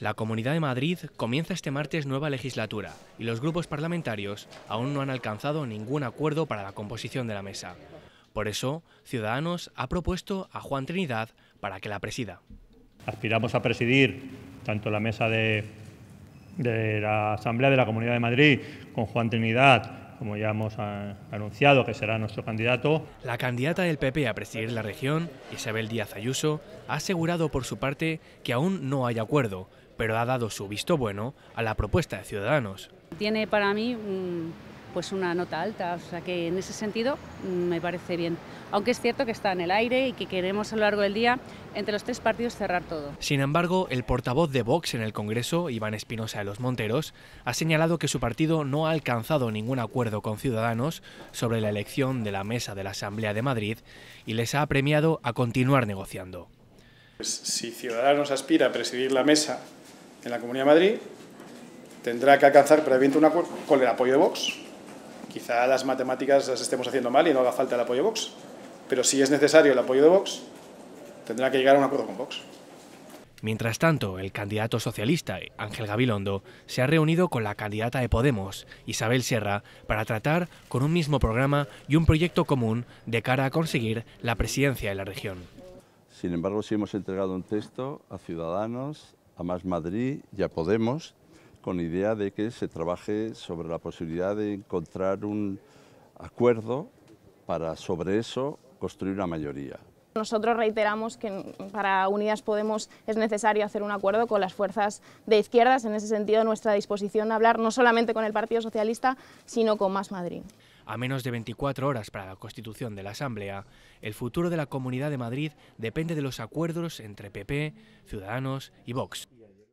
La Comunidad de Madrid comienza este martes nueva legislatura y los grupos parlamentarios aún no han alcanzado ningún acuerdo para la composición de la mesa. Por eso, Ciudadanos ha propuesto a Juan Trinidad para que la presida. Aspiramos a presidir tanto la mesa de, de la Asamblea de la Comunidad de Madrid con Juan Trinidad como ya hemos anunciado que será nuestro candidato. La candidata del PP a presidir la región, Isabel Díaz Ayuso, ha asegurado por su parte que aún no hay acuerdo, pero ha dado su visto bueno a la propuesta de Ciudadanos. Tiene para mí un pues una nota alta, o sea que en ese sentido mm, me parece bien. Aunque es cierto que está en el aire y que queremos a lo largo del día entre los tres partidos cerrar todo. Sin embargo, el portavoz de Vox en el Congreso, Iván Espinosa de los Monteros, ha señalado que su partido no ha alcanzado ningún acuerdo con Ciudadanos sobre la elección de la mesa de la Asamblea de Madrid y les ha premiado a continuar negociando. Pues, si Ciudadanos aspira a presidir la mesa en la Comunidad de Madrid, tendrá que alcanzar previamente un acuerdo con el apoyo de Vox Quizá las matemáticas las estemos haciendo mal y no haga falta el apoyo de Vox. Pero si es necesario el apoyo de Vox, tendrá que llegar a un acuerdo con Vox. Mientras tanto, el candidato socialista, Ángel Gabilondo, se ha reunido con la candidata de Podemos, Isabel Sierra, para tratar con un mismo programa y un proyecto común de cara a conseguir la presidencia de la región. Sin embargo, sí hemos entregado un texto a Ciudadanos, a Más Madrid y a Podemos, con idea de que se trabaje sobre la posibilidad de encontrar un acuerdo para sobre eso construir una mayoría. Nosotros reiteramos que para Unidas Podemos es necesario hacer un acuerdo con las fuerzas de izquierdas, en ese sentido nuestra disposición a hablar no solamente con el Partido Socialista, sino con Más Madrid. A menos de 24 horas para la constitución de la Asamblea, el futuro de la Comunidad de Madrid depende de los acuerdos entre PP, Ciudadanos y Vox.